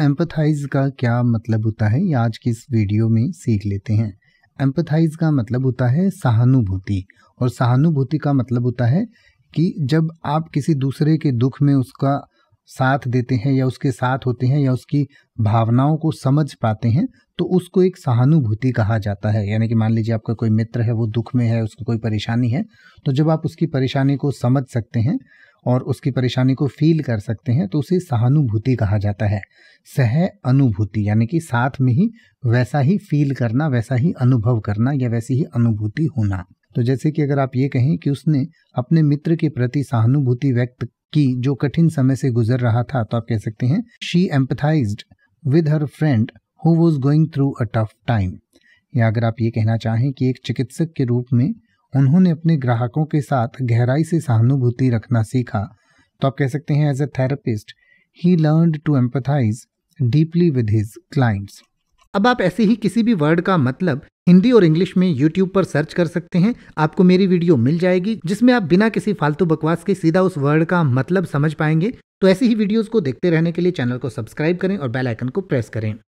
empathise का क्या मतलब होता है ये आज की इस वीडियो में सीख लेते हैं एम्पथाइज का मतलब होता है सहानुभूति और सहानुभूति का मतलब होता है कि जब आप किसी दूसरे के दुख में उसका साथ देते हैं या उसके साथ होते हैं या उसकी भावनाओं को समझ पाते हैं तो उसको एक सहानुभूति कहा जाता है यानी कि मान लीजिए आपका कोई मित्र है वो दुख में है उसकी कोई परेशानी है तो जब आप उसकी परेशानी को समझ सकते हैं और उसकी परेशानी को फील कर सकते हैं तो उसे सहानुभूति कहा जाता है सह अनुभूति यानी कि साथ में ही वैसा ही फील करना वैसा ही अनुभव करना या वैसी ही अनुभूति होना तो जैसे कि अगर आप ये कहें कि उसने अपने मित्र के प्रति सहानुभूति व्यक्त की जो कठिन समय से गुजर रहा था तो आप कह सकते हैं she empathise with her friend who was going through a tough time या अगर आप ये कहना चाहें कि एक चिकित्सक के रूप में उन्होंने अपने ग्राहकों के साथ गहराई से सहानुभूति रखना सीखा तो आप कह सकते हैं as a therapist he learn to empathise deeply with his clients अब आप ऐसे ही किसी भी वर्ड का मतलब हिंदी और इंग्लिश में YouTube पर सर्च कर सकते हैं आपको मेरी वीडियो मिल जाएगी जिसमें आप बिना किसी फालतू बकवास के सीधा उस वर्ड का मतलब समझ पाएंगे तो ऐसी ही वीडियोस को देखते रहने के लिए चैनल को सब्सक्राइब करें और बेल आइकन को प्रेस करें